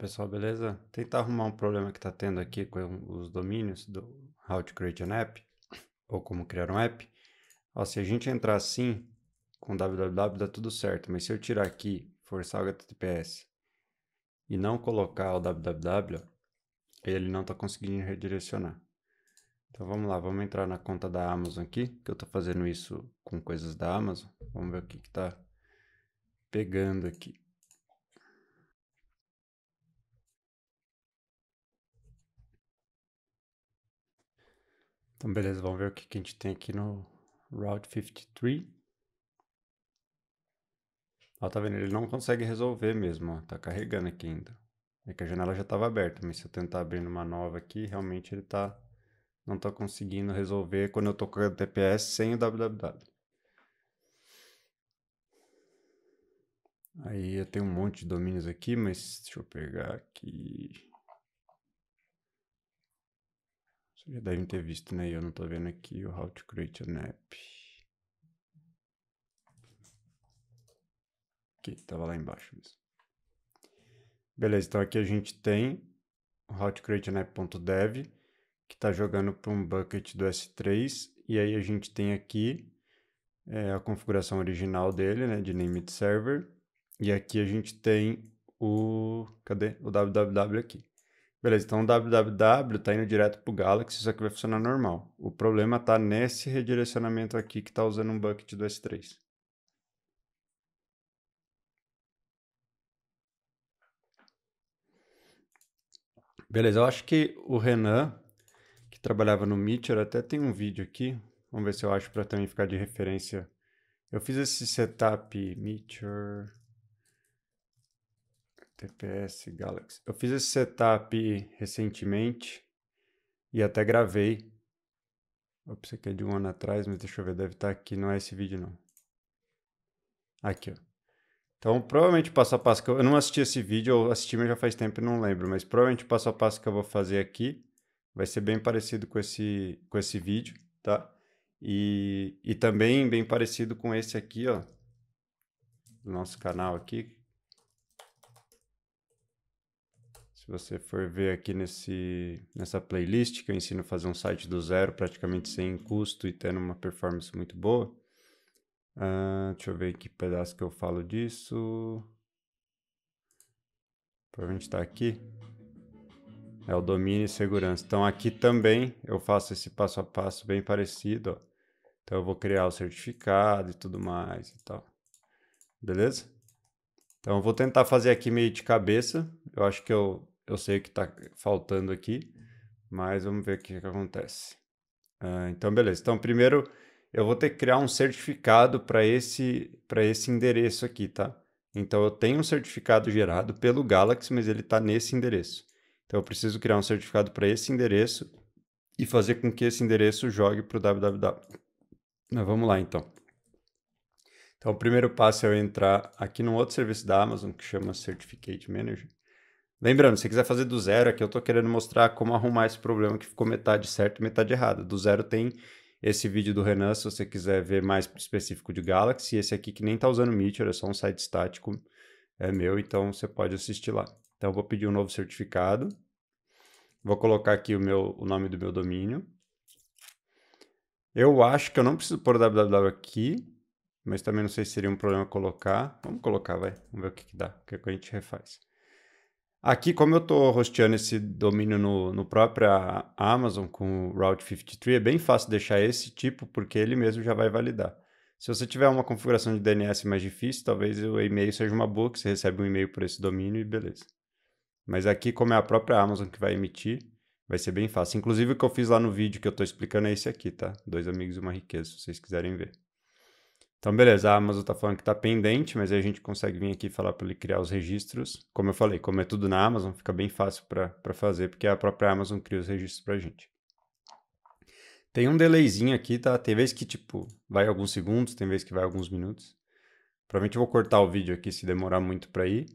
pessoal, beleza? Tentar arrumar um problema que está tendo aqui com os domínios do How to Create an App, ou como criar um app. Ó, se a gente entrar assim, com www dá tudo certo, mas se eu tirar aqui, forçar o HTTPS e não colocar o www, ele não está conseguindo redirecionar. Então vamos lá, vamos entrar na conta da Amazon aqui, que eu estou fazendo isso com coisas da Amazon. Vamos ver o que está pegando aqui. Então, beleza, vamos ver o que, que a gente tem aqui no Route 53. Ó, tá vendo? Ele não consegue resolver mesmo, ó. Tá carregando aqui ainda. É que a janela já estava aberta, mas se eu tentar abrir uma nova aqui, realmente ele tá... Não tá conseguindo resolver quando eu tô com o TPS sem o www. Aí eu tenho um monte de domínios aqui, mas deixa eu pegar aqui. já devem ter visto, né? Eu não tô vendo aqui o How to Create an App. Aqui, tava lá embaixo mesmo. Beleza, então aqui a gente tem o How to Create an App.dev, que tá jogando para um bucket do S3, e aí a gente tem aqui é, a configuração original dele, né, de name it server, e aqui a gente tem o, cadê? O www aqui. Beleza, então o www está indo direto para o Galaxy, isso aqui vai funcionar normal. O problema está nesse redirecionamento aqui que está usando um bucket do S3. Beleza, eu acho que o Renan, que trabalhava no Meteor, até tem um vídeo aqui. Vamos ver se eu acho para também ficar de referência. Eu fiz esse setup Meteor... TPS Galaxy. Eu fiz esse setup recentemente e até gravei. Ops, pensei que é de um ano atrás, mas deixa eu ver, deve estar tá aqui, não é esse vídeo não. Aqui, ó. Então, provavelmente passo a passo que eu, eu não assisti esse vídeo, eu assisti, mas já faz tempo e não lembro, mas provavelmente passo a passo que eu vou fazer aqui vai ser bem parecido com esse, com esse vídeo, tá? E, e também bem parecido com esse aqui, ó, do nosso canal aqui, Se você for ver aqui nesse, nessa playlist que eu ensino a fazer um site do zero, praticamente sem custo e tendo uma performance muito boa. Uh, deixa eu ver que pedaço que eu falo disso. Provavelmente está aqui. É o domínio e segurança. Então aqui também eu faço esse passo a passo bem parecido. Ó. Então eu vou criar o certificado e tudo mais e tal. Beleza? Então eu vou tentar fazer aqui meio de cabeça. Eu acho que eu eu sei o que está faltando aqui, mas vamos ver o que, que acontece. Uh, então, beleza. Então, primeiro eu vou ter que criar um certificado para esse, esse endereço aqui, tá? Então, eu tenho um certificado gerado pelo Galaxy, mas ele está nesse endereço. Então, eu preciso criar um certificado para esse endereço e fazer com que esse endereço jogue para o www. Mas vamos lá, então. Então, o primeiro passo é eu entrar aqui num outro serviço da Amazon que chama Certificate Manager. Lembrando, se você quiser fazer do zero, aqui eu estou querendo mostrar como arrumar esse problema que ficou metade certo e metade errada. Do zero tem esse vídeo do Renan, se você quiser ver mais específico de Galaxy. Esse aqui que nem está usando Meteor, é só um site estático, é meu, então você pode assistir lá. Então eu vou pedir um novo certificado. Vou colocar aqui o, meu, o nome do meu domínio. Eu acho que eu não preciso pôr www aqui, mas também não sei se seria um problema colocar. Vamos colocar, vai. Vamos ver o que, que dá, o que, que a gente refaz. Aqui, como eu estou hosteando esse domínio no, no própria Amazon com o Route 53, é bem fácil deixar esse tipo, porque ele mesmo já vai validar. Se você tiver uma configuração de DNS mais difícil, talvez o e-mail seja uma boa, que você recebe um e-mail por esse domínio e beleza. Mas aqui, como é a própria Amazon que vai emitir, vai ser bem fácil. Inclusive, o que eu fiz lá no vídeo que eu estou explicando é esse aqui, tá? Dois amigos e uma riqueza, se vocês quiserem ver. Então, beleza, a Amazon está falando que está pendente, mas aí a gente consegue vir aqui falar para ele criar os registros. Como eu falei, como é tudo na Amazon, fica bem fácil para fazer, porque a própria Amazon cria os registros para a gente. Tem um delayzinho aqui, tá? Tem vezes que, tipo, vai alguns segundos, tem vezes que vai alguns minutos. Provavelmente eu vou cortar o vídeo aqui se demorar muito para ir.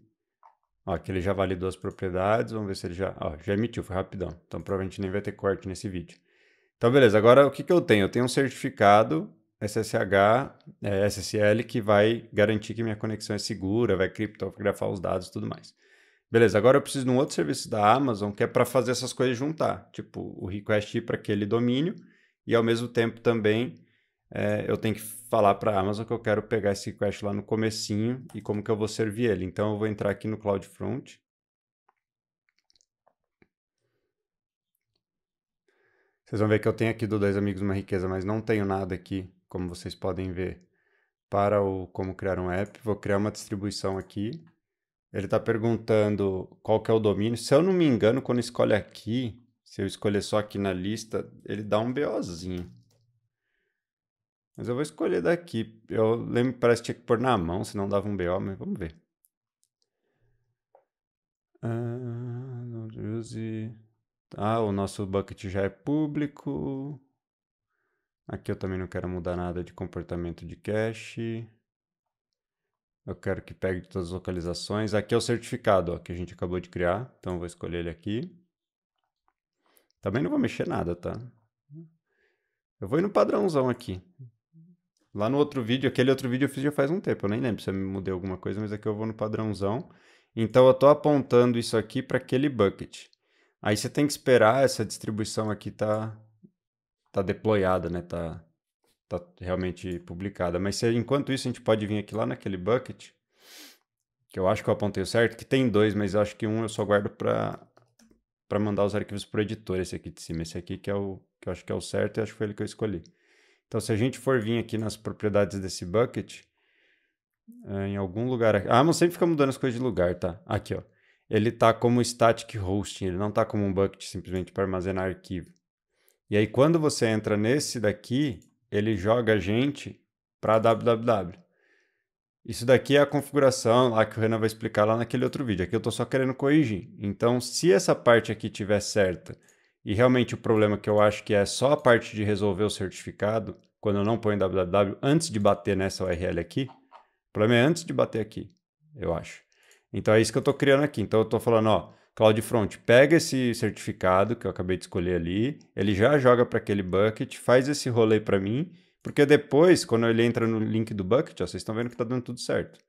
Ó, aqui ele já validou as propriedades, vamos ver se ele já... Ó, já emitiu, foi rapidão. Então, provavelmente nem vai ter corte nesse vídeo. Então, beleza, agora o que, que eu tenho? Eu tenho um certificado SSH, é, SSL, que vai garantir que minha conexão é segura, vai criptografar os dados e tudo mais. Beleza, agora eu preciso de um outro serviço da Amazon que é para fazer essas coisas juntar. Tipo, o request ir para aquele domínio e ao mesmo tempo também é, eu tenho que falar para a Amazon que eu quero pegar esse request lá no comecinho e como que eu vou servir ele. Então eu vou entrar aqui no CloudFront. Vocês vão ver que eu tenho aqui do Dois Amigos uma riqueza, mas não tenho nada aqui como vocês podem ver, para o como criar um app. Vou criar uma distribuição aqui. Ele está perguntando qual que é o domínio. Se eu não me engano, quando escolhe aqui, se eu escolher só aqui na lista, ele dá um BOzinho. Mas eu vou escolher daqui. Eu lembro, parece que tinha que pôr na mão, senão dava um BO, mas vamos ver. Ah, ah, o nosso bucket já é público. Aqui eu também não quero mudar nada de comportamento de cache. Eu quero que pegue todas as localizações. Aqui é o certificado ó, que a gente acabou de criar. Então eu vou escolher ele aqui. Também não vou mexer nada, tá? Eu vou ir no padrãozão aqui. Lá no outro vídeo, aquele outro vídeo eu fiz já faz um tempo, eu nem lembro se eu mudei alguma coisa, mas aqui eu vou no padrãozão. Então eu estou apontando isso aqui para aquele bucket. Aí você tem que esperar essa distribuição aqui tá tá deployada, né? Tá, tá realmente publicada. Mas se, enquanto isso, a gente pode vir aqui lá naquele bucket, que eu acho que eu apontei certo, que tem dois, mas eu acho que um eu só guardo para para mandar os arquivos para o editor, esse aqui de cima, esse aqui que é o que eu acho que é o certo e acho que foi ele que eu escolhi. Então, se a gente for vir aqui nas propriedades desse bucket, eh, em algum lugar aqui. A ah, Amazon sempre fica mudando as coisas de lugar, tá? Aqui, ó. Ele tá como static hosting, ele não tá como um bucket simplesmente para armazenar arquivo. E aí, quando você entra nesse daqui, ele joga a gente para www. Isso daqui é a configuração lá que o Renan vai explicar lá naquele outro vídeo. Aqui eu estou só querendo corrigir. Então, se essa parte aqui tiver certa, e realmente o problema que eu acho que é só a parte de resolver o certificado, quando eu não ponho www, antes de bater nessa URL aqui, o problema é antes de bater aqui, eu acho. Então, é isso que eu estou criando aqui. Então, eu estou falando, ó, CloudFront pega esse certificado que eu acabei de escolher ali, ele já joga para aquele bucket, faz esse rolê para mim, porque depois, quando ele entra no link do bucket, ó, vocês estão vendo que está dando tudo certo.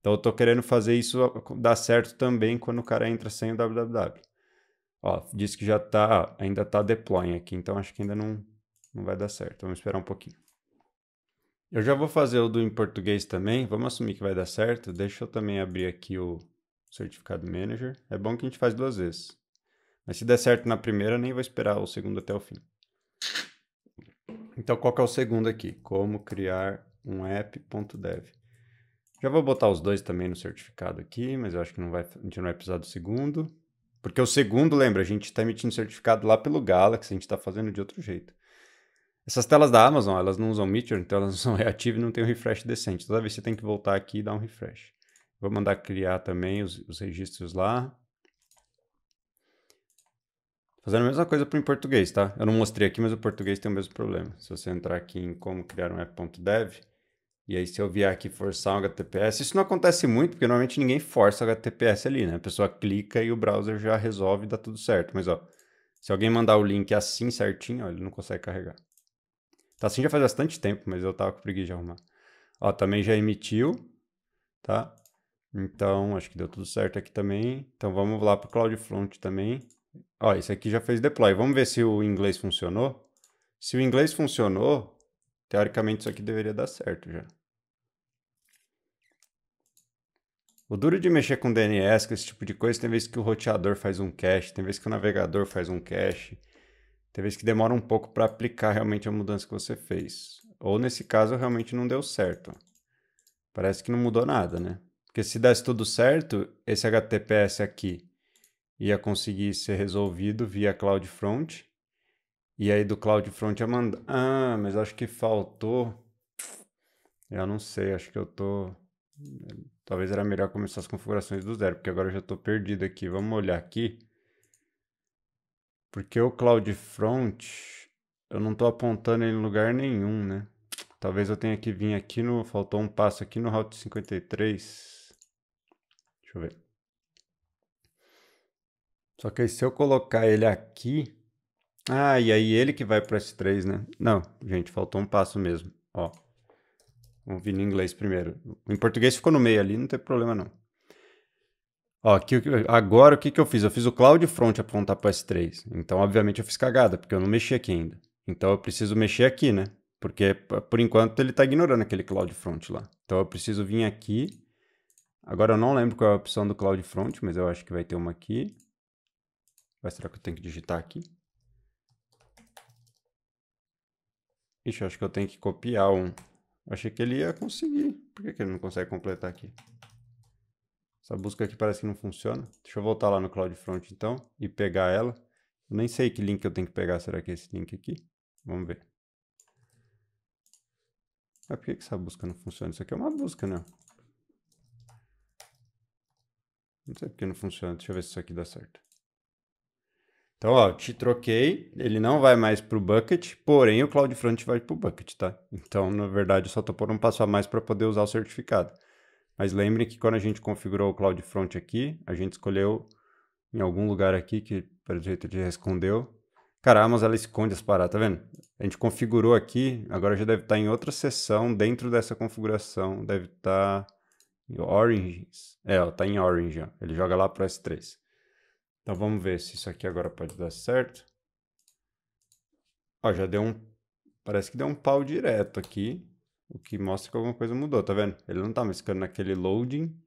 Então eu estou querendo fazer isso dar certo também quando o cara entra sem o www. Ó, diz que já está, ainda está deploying aqui, então acho que ainda não, não vai dar certo. Vamos esperar um pouquinho. Eu já vou fazer o do em português também, vamos assumir que vai dar certo. Deixa eu também abrir aqui o, certificado manager. É bom que a gente faz duas vezes. Mas se der certo na primeira, nem vou esperar o segundo até o fim. Então, qual que é o segundo aqui? Como criar um app.dev. Já vou botar os dois também no certificado aqui, mas eu acho que não vai, a gente não vai precisar do segundo. Porque o segundo, lembra, a gente está emitindo certificado lá pelo Galaxy, a gente está fazendo de outro jeito. Essas telas da Amazon, elas não usam Meteor, então elas não são reativas e não tem um refresh decente. Toda vez você tem que voltar aqui e dar um refresh. Vou mandar criar também os, os registros lá. Fazendo a mesma coisa para o português, tá? Eu não mostrei aqui, mas o português tem o mesmo problema. Se você entrar aqui em como criar um app.dev, e aí se eu vier aqui forçar um HTTPS, isso não acontece muito, porque normalmente ninguém força o HTTPS ali, né? A pessoa clica e o browser já resolve e dá tudo certo. Mas, ó, se alguém mandar o link assim certinho, ó, ele não consegue carregar. Tá assim já faz bastante tempo, mas eu tava com preguiça de arrumar. Ó, também já emitiu, tá? Então, acho que deu tudo certo aqui também. Então, vamos lá para o CloudFront também. Ó, esse aqui já fez deploy. Vamos ver se o inglês funcionou. Se o inglês funcionou, teoricamente isso aqui deveria dar certo já. O duro de mexer com DNS, com esse tipo de coisa, tem vezes que o roteador faz um cache, tem vezes que o navegador faz um cache, tem vezes que demora um pouco para aplicar realmente a mudança que você fez. Ou nesse caso, realmente não deu certo. Parece que não mudou nada, né? Porque se desse tudo certo, esse HTTPS aqui ia conseguir ser resolvido via CloudFront. E aí do CloudFront ia mandar... Ah, mas acho que faltou... Eu não sei, acho que eu tô... Talvez era melhor começar as configurações do zero, porque agora eu já estou perdido aqui. Vamos olhar aqui. Porque o CloudFront, eu não estou apontando em lugar nenhum, né? Talvez eu tenha que vir aqui no... Faltou um passo aqui no Route 53. Deixa eu ver. Só que aí, se eu colocar ele aqui. Ah, e aí ele que vai para S3, né? Não, gente, faltou um passo mesmo. Ó. Vamos vir em inglês primeiro. Em português ficou no meio ali, não tem problema não. Ó, aqui, agora o que, que eu fiz? Eu fiz o Cloud Front apontar para S3. Então, obviamente, eu fiz cagada, porque eu não mexi aqui ainda. Então, eu preciso mexer aqui, né? Porque, por enquanto, ele está ignorando aquele Cloud Front lá. Então, eu preciso vir aqui Agora eu não lembro qual é a opção do CloudFront, mas eu acho que vai ter uma aqui. Mas será que eu tenho que digitar aqui? Ixi, acho que eu tenho que copiar um. Eu achei que ele ia conseguir. Por que, que ele não consegue completar aqui? Essa busca aqui parece que não funciona. Deixa eu voltar lá no CloudFront então e pegar ela. Eu nem sei que link eu tenho que pegar. Será que é esse link aqui? Vamos ver. Mas é, por que, que essa busca não funciona? Isso aqui é uma busca, né? Não sei porque não funciona. Deixa eu ver se isso aqui dá certo. Então, ó, te troquei. Ele não vai mais para o bucket, porém o CloudFront vai para o bucket, tá? Então, na verdade, eu só estou por um passo a mais para poder usar o certificado. Mas lembrem que quando a gente configurou o CloudFront aqui, a gente escolheu em algum lugar aqui que, pelo jeito, ele escondeu. Cara, a Amazon ela esconde as paradas, tá vendo? A gente configurou aqui, agora já deve estar tá em outra seção dentro dessa configuração, deve estar tá Origins. É, ó, tá em Orange, ó. Ele joga lá pro S3. Então vamos ver se isso aqui agora pode dar certo. Ó, já deu um... Parece que deu um pau direto aqui. O que mostra que alguma coisa mudou, tá vendo? Ele não tá mais ficando naquele loading.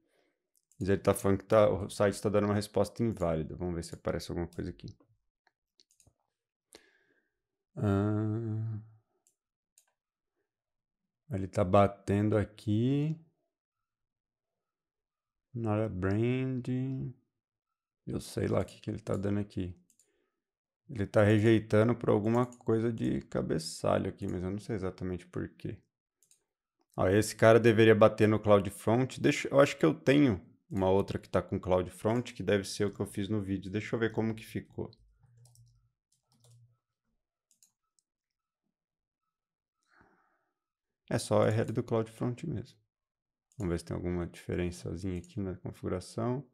Mas ele tá falando que tá, o site está dando uma resposta inválida. Vamos ver se aparece alguma coisa aqui. Ah, ele tá batendo aqui. Nada brand. Eu sei lá o que, que ele está dando aqui. Ele está rejeitando por alguma coisa de cabeçalho aqui, mas eu não sei exatamente por quê. Ó, esse cara deveria bater no CloudFront. Deixa, eu acho que eu tenho uma outra que está com CloudFront, que deve ser o que eu fiz no vídeo. Deixa eu ver como que ficou. É só a RL do CloudFront mesmo. Vamos ver se tem alguma diferençazinha aqui na configuração.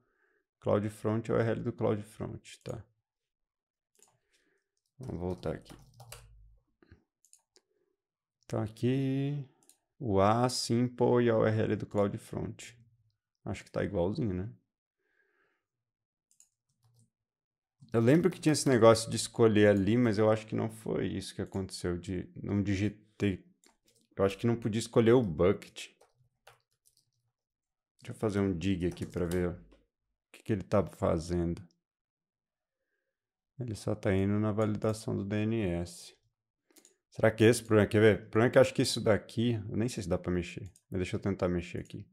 CloudFront é o URL do CloudFront, tá? Vamos voltar aqui. Então aqui o A simple e a URL do CloudFront. Acho que tá igualzinho, né? Eu lembro que tinha esse negócio de escolher ali, mas eu acho que não foi isso que aconteceu de não digitei. Eu acho que não podia escolher o bucket. Deixa eu fazer um dig aqui para ver o que, que ele está fazendo. Ele só está indo na validação do DNS. Será que esse problema? Quer ver? O problema é que eu acho que isso daqui. Eu nem sei se dá para mexer. Mas deixa eu tentar mexer aqui.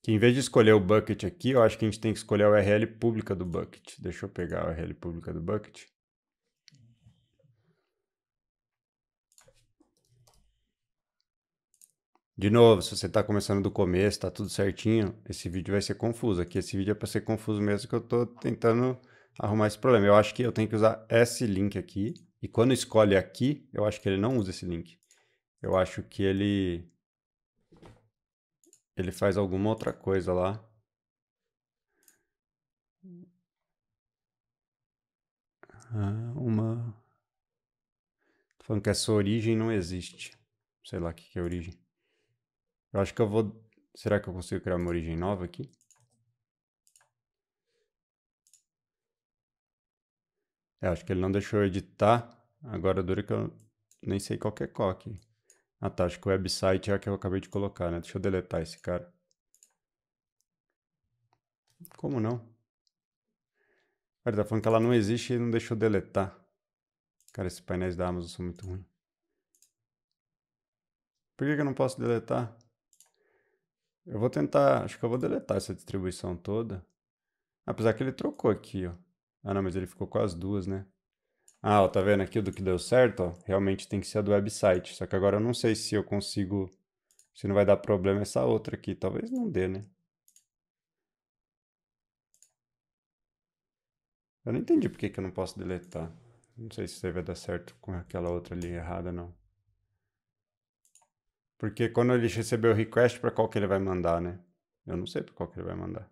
Que em vez de escolher o bucket aqui, eu acho que a gente tem que escolher a URL pública do bucket. Deixa eu pegar a URL pública do bucket. De novo, se você está começando do começo, está tudo certinho, esse vídeo vai ser confuso. Aqui esse vídeo é para ser confuso mesmo, que eu estou tentando arrumar esse problema. Eu acho que eu tenho que usar esse link aqui, e quando escolhe aqui, eu acho que ele não usa esse link. Eu acho que ele ele faz alguma outra coisa lá. Ah, uma... Tô falando que essa origem não existe. Sei lá o que, que é origem. Eu acho que eu vou... Será que eu consigo criar uma origem nova aqui? É, acho que ele não deixou eu editar. Agora dura que eu nem sei qual que é qual aqui. Ah tá, acho que o website é a que eu acabei de colocar, né? Deixa eu deletar esse cara. Como não? Cara, ah, tá falando que ela não existe e não deixou deletar. Cara, esses painéis da Amazon são muito ruins. Por que, que eu não posso deletar? Eu vou tentar, acho que eu vou deletar essa distribuição toda. Apesar que ele trocou aqui, ó. Ah, não, mas ele ficou com as duas, né? Ah, ó, tá vendo aqui do que deu certo, ó? Realmente tem que ser a do website. Só que agora eu não sei se eu consigo... Se não vai dar problema essa outra aqui. Talvez não dê, né? Eu não entendi por que, que eu não posso deletar. Não sei se vai dar certo com aquela outra ali errada, não. Porque quando ele receber o request, para qual que ele vai mandar, né? Eu não sei para qual que ele vai mandar.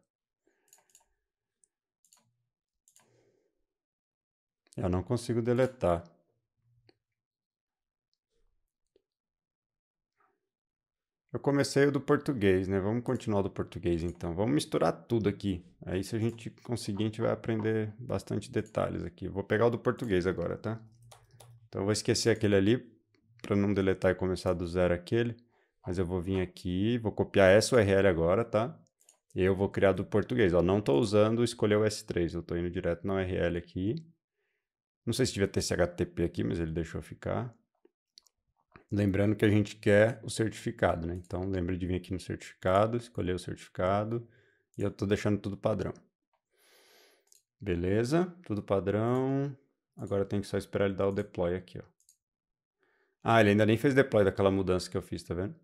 Eu não consigo deletar. Eu comecei o do português, né? Vamos continuar do português então. Vamos misturar tudo aqui. Aí se a gente conseguir, a gente vai aprender bastante detalhes aqui. vou pegar o do português agora, tá? Então eu vou esquecer aquele ali para não deletar e começar do zero aquele, mas eu vou vir aqui, vou copiar essa URL agora, tá? E eu vou criar do português. Ó, não estou usando escolher o S3, eu estou indo direto na URL aqui. Não sei se devia ter esse HTTP aqui, mas ele deixou ficar. Lembrando que a gente quer o certificado, né? Então, lembre de vir aqui no certificado, escolher o certificado. E eu estou deixando tudo padrão. Beleza, tudo padrão. Agora tem que só esperar ele dar o deploy aqui, ó. Ah, ele ainda nem fez deploy daquela mudança que eu fiz, tá vendo?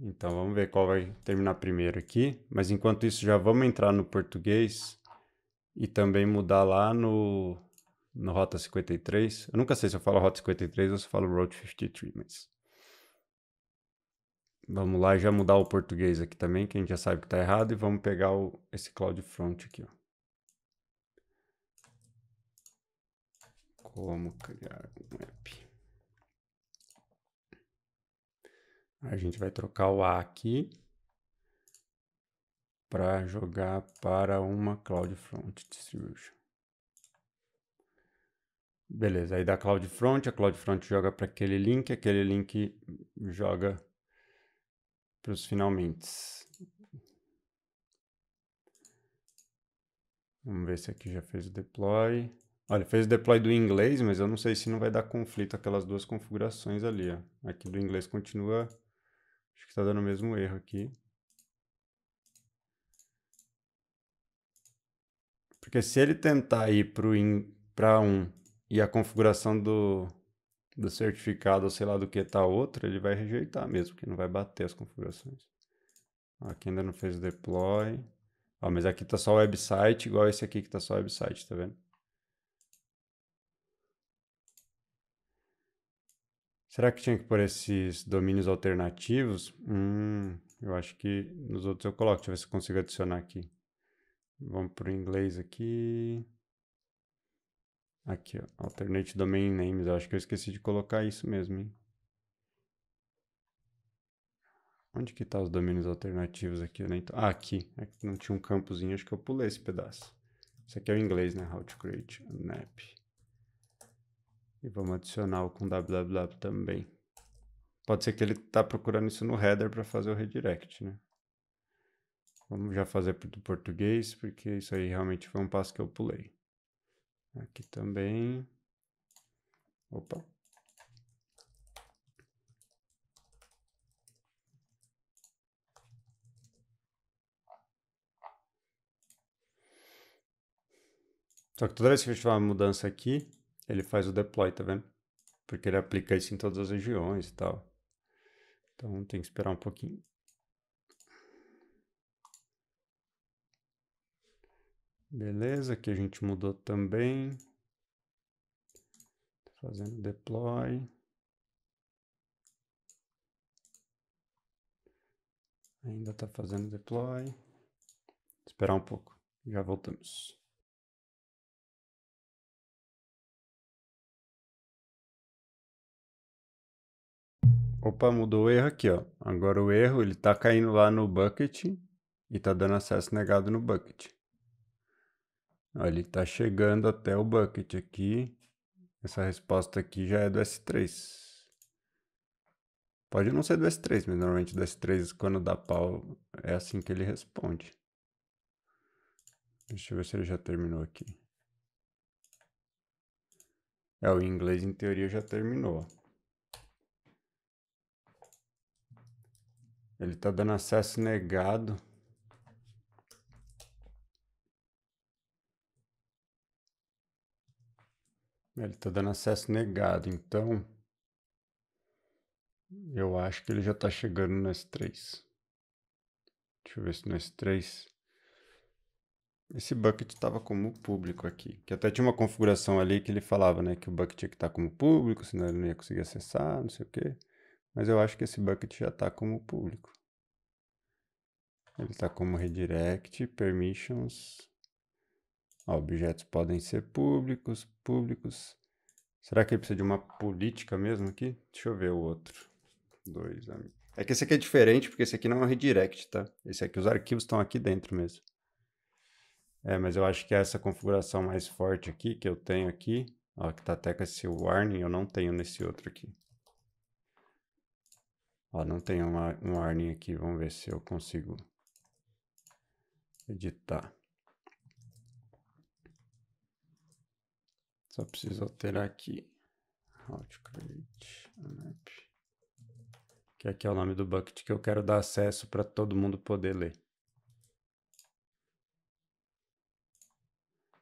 Então vamos ver qual vai terminar primeiro aqui. Mas enquanto isso, já vamos entrar no português e também mudar lá no, no Rota 53. Eu nunca sei se eu falo Rota 53 ou se eu falo Road 53, mas. Vamos lá, já mudar o português aqui também, que a gente já sabe que está errado, e vamos pegar o, esse CloudFront aqui, ó. Como criar um app. A gente vai trocar o A aqui para jogar para uma CloudFront Distribution. Beleza, aí da CloudFront, a CloudFront joga para aquele link, aquele link joga para os finalmente. Vamos ver se aqui já fez o deploy. Olha, fez o deploy do inglês, mas eu não sei se não vai dar conflito aquelas duas configurações ali. Ó. Aqui do inglês continua. Acho que está dando o mesmo erro aqui. Porque se ele tentar ir para um e a configuração do, do certificado, ou sei lá do que, tá outra, ele vai rejeitar mesmo, porque não vai bater as configurações. aqui ainda não fez o deploy. Ó, mas aqui está só o website, igual esse aqui que está só o website, tá vendo? Será que tinha que pôr esses domínios alternativos? Hum, eu acho que nos outros eu coloco. Deixa eu ver se eu consigo adicionar aqui. Vamos para o inglês aqui. Aqui, ó. Alternate Domain Names. Eu acho que eu esqueci de colocar isso mesmo, hein? Onde que tá os domínios alternativos aqui? Né? Então, ah, aqui. Aqui é não tinha um campozinho. Acho que eu pulei esse pedaço. Isso aqui é o inglês, né? How to create map. app. E vamos adicionar o com www também. Pode ser que ele está procurando isso no header para fazer o redirect, né? Vamos já fazer do português, porque isso aí realmente foi um passo que eu pulei. Aqui também. Opa. Só que toda vez que eu fiz uma mudança aqui, ele faz o deploy, tá vendo? Porque ele aplica isso em todas as regiões e tal. Então tem que esperar um pouquinho. Beleza, aqui a gente mudou também. Tá fazendo deploy. Ainda está fazendo deploy. Esperar um pouco. Já voltamos. Opa, mudou o erro aqui, ó. Agora o erro, ele tá caindo lá no bucket e tá dando acesso negado no bucket. Ó, ele tá chegando até o bucket aqui. Essa resposta aqui já é do S3. Pode não ser do S3, mas normalmente do S3, quando dá pau, é assim que ele responde. Deixa eu ver se ele já terminou aqui. É, o inglês, em teoria, já terminou. Ele está dando acesso negado. Ele está dando acesso negado, então eu acho que ele já está chegando no S3. Deixa eu ver se no S3. Esse bucket estava como público aqui. Que até tinha uma configuração ali que ele falava, né? Que o bucket tinha que estar tá como público, senão ele não ia conseguir acessar, não sei o quê. Mas eu acho que esse bucket já está como público. Ele está como redirect, permissions. Ó, objetos podem ser públicos, públicos. Será que ele precisa de uma política mesmo aqui? Deixa eu ver o outro. Dois amigos. É que esse aqui é diferente, porque esse aqui não é um redirect, tá? Esse aqui, os arquivos estão aqui dentro mesmo. É, mas eu acho que essa configuração mais forte aqui, que eu tenho aqui, ó, que tá até com esse warning, eu não tenho nesse outro aqui. Ó, não tem uma, um warning aqui, vamos ver se eu consigo editar. Só preciso alterar aqui. How Que aqui é o nome do bucket que eu quero dar acesso para todo mundo poder ler.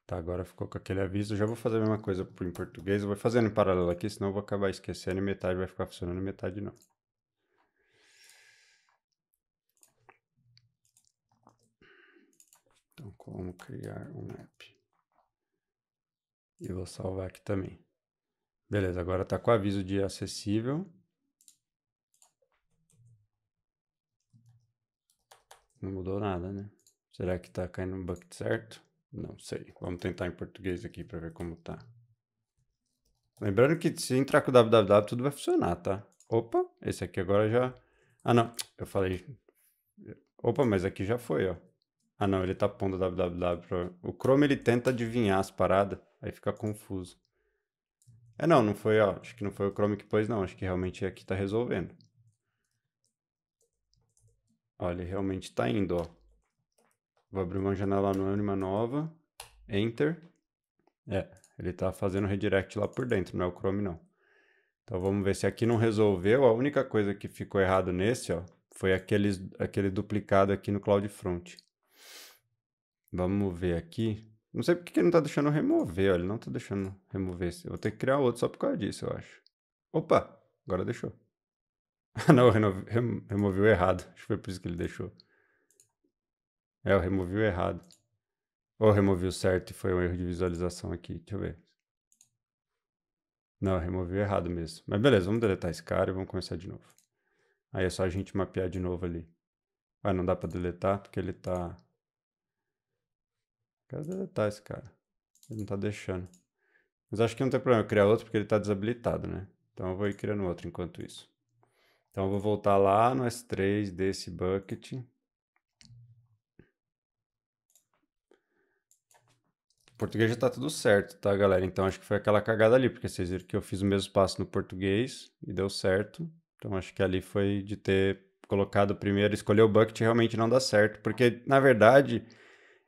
Tá, agora ficou com aquele aviso. Já vou fazer a mesma coisa em português. Eu vou fazendo em paralelo aqui, senão eu vou acabar esquecendo e metade vai ficar funcionando e metade não. Então, como criar um app. E vou salvar aqui também. Beleza, agora está com aviso de acessível. Não mudou nada, né? Será que está caindo um bucket certo? Não sei. Vamos tentar em português aqui para ver como tá. Lembrando que se entrar com o www, tudo vai funcionar, tá? Opa, esse aqui agora já... Ah, não. Eu falei... Opa, mas aqui já foi, ó. Ah, não, ele tá pondo www. O Chrome ele tenta adivinhar as paradas, aí fica confuso. É, não, não foi, ó. Acho que não foi o Chrome que pôs, não. Acho que realmente aqui tá resolvendo. Olha, realmente tá indo, ó. Vou abrir uma janela anônima nova. Enter. É, ele tá fazendo redirect lá por dentro, não é o Chrome, não. Então vamos ver se aqui não resolveu. A única coisa que ficou errado nesse, ó, foi aqueles, aquele duplicado aqui no CloudFront. Front. Vamos ver aqui. Não sei porque que ele não tá deixando remover, ó. Ele não tá deixando remover esse. Eu vou ter que criar outro só por causa disso, eu acho. Opa! Agora deixou. Ah, não, removeu errado. Acho que foi por isso que ele deixou. É, eu removi o errado. Ou removi o certo e foi um erro de visualização aqui. Deixa eu ver. Não, eu removi errado mesmo. Mas beleza, vamos deletar esse cara e vamos começar de novo. Aí é só a gente mapear de novo ali. Ah, não dá pra deletar porque ele tá Quero deletar tá, esse cara. Ele não tá deixando. Mas acho que não tem problema eu criar outro porque ele tá desabilitado, né? Então eu vou ir criando outro enquanto isso. Então eu vou voltar lá no S3 desse bucket. português já tá tudo certo, tá, galera? Então acho que foi aquela cagada ali, porque vocês viram que eu fiz o mesmo passo no português e deu certo. Então acho que ali foi de ter colocado primeiro, escolher o bucket realmente não dá certo, porque na verdade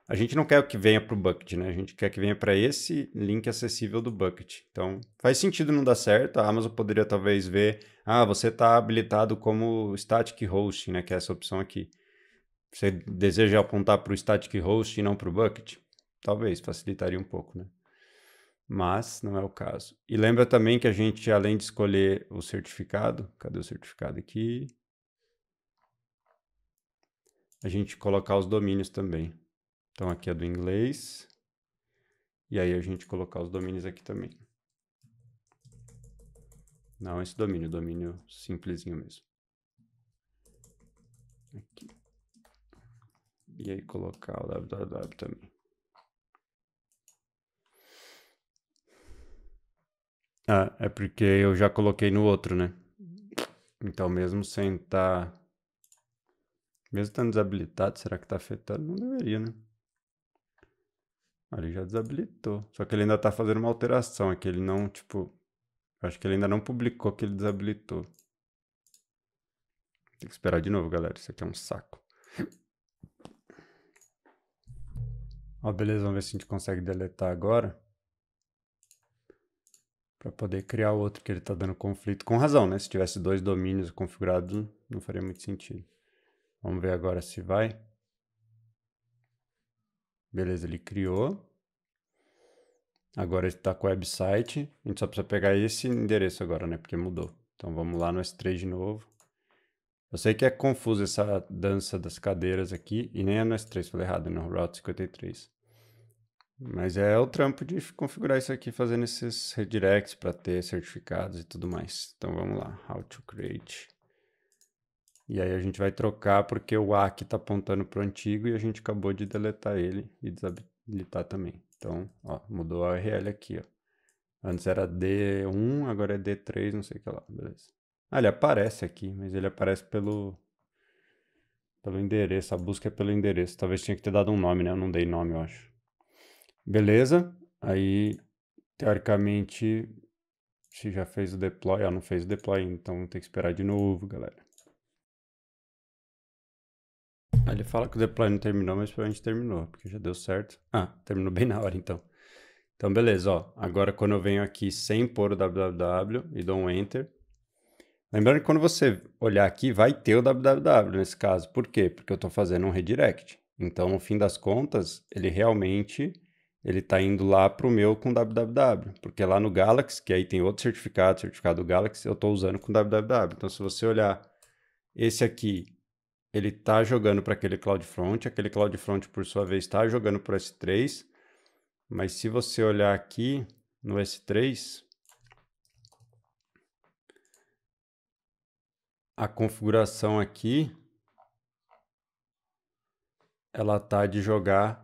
a gente não quer que venha para o Bucket, né? A gente quer que venha para esse link acessível do Bucket. Então, faz sentido não dar certo. A Amazon poderia talvez ver, ah, você está habilitado como static host, né? Que é essa opção aqui. Você deseja apontar para o static host e não para o Bucket? Talvez, facilitaria um pouco, né? Mas não é o caso. E lembra também que a gente, além de escolher o certificado, cadê o certificado aqui? A gente colocar os domínios também. Então aqui é do inglês. E aí a gente colocar os domínios aqui também. Não esse domínio, domínio simplesinho mesmo. Aqui. E aí colocar o www também. Ah, é porque eu já coloquei no outro, né? Então mesmo sem estar... Tá... Mesmo estando desabilitado, será que está afetado? Não deveria, né? Ah, ele já desabilitou. Só que ele ainda tá fazendo uma alteração, é que ele não, tipo. Acho que ele ainda não publicou que ele desabilitou. Tem que esperar de novo, galera. Isso aqui é um saco. Ó, beleza, vamos ver se a gente consegue deletar agora. Para poder criar outro que ele tá dando conflito. Com razão, né? Se tivesse dois domínios configurados, não faria muito sentido. Vamos ver agora se vai. Beleza, ele criou. Agora ele está com o website. A gente só precisa pegar esse endereço agora, né? Porque mudou. Então vamos lá no S3 de novo. Eu sei que é confuso essa dança das cadeiras aqui. E nem é no S3, falei errado, no né? Route 53. Mas é o trampo de configurar isso aqui, fazendo esses redirects para ter certificados e tudo mais. Então vamos lá. How to create e aí a gente vai trocar porque o A aqui está apontando para o antigo e a gente acabou de deletar ele e desabilitar também. Então, ó, mudou a URL aqui, ó. Antes era D1, agora é D3, não sei o que lá, beleza. Ah, ele aparece aqui, mas ele aparece pelo, pelo endereço, a busca é pelo endereço. Talvez tinha que ter dado um nome, né? Eu não dei nome, eu acho. Beleza, aí, teoricamente, se já fez o deploy, ah, não fez o deploy, então tem que esperar de novo, galera. Ele fala que o deploy não terminou, mas provavelmente terminou, porque já deu certo. Ah, terminou bem na hora então. Então, beleza, ó. Agora, quando eu venho aqui sem pôr o www e dou um enter. Lembrando que quando você olhar aqui, vai ter o www nesse caso. Por quê? Porque eu estou fazendo um redirect. Então, no fim das contas, ele realmente ele está indo lá para o meu com www, porque lá no Galaxy, que aí tem outro certificado, certificado do Galaxy, eu estou usando com www. Então, se você olhar esse aqui ele está jogando para aquele CloudFront, aquele CloudFront, por sua vez, está jogando para o S3, mas se você olhar aqui no S3, a configuração aqui, ela está de jogar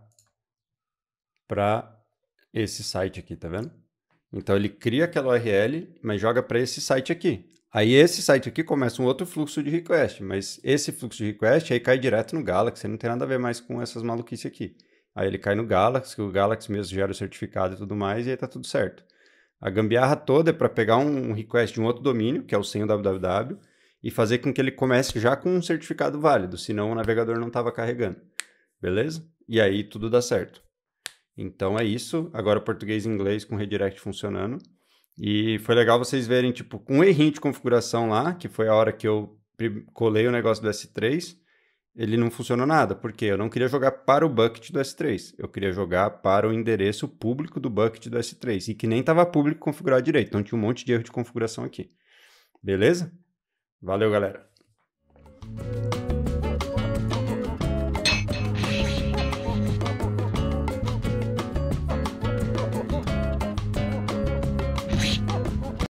para esse site aqui, tá vendo? Então ele cria aquela URL, mas joga para esse site aqui. Aí esse site aqui começa um outro fluxo de request, mas esse fluxo de request aí cai direto no Galaxy, não tem nada a ver mais com essas maluquices aqui. Aí ele cai no Galaxy, que o Galaxy mesmo gera o certificado e tudo mais, e aí tá tudo certo. A gambiarra toda é para pegar um request de um outro domínio, que é o sem o www, e fazer com que ele comece já com um certificado válido, senão o navegador não estava carregando. Beleza? E aí tudo dá certo. Então é isso. Agora português e inglês com redirect funcionando. E foi legal vocês verem, tipo, um errinho de configuração lá, que foi a hora que eu colei o negócio do S3, ele não funcionou nada, porque eu não queria jogar para o bucket do S3, eu queria jogar para o endereço público do bucket do S3, e que nem estava público configurado direito, então tinha um monte de erro de configuração aqui. Beleza? Valeu, galera!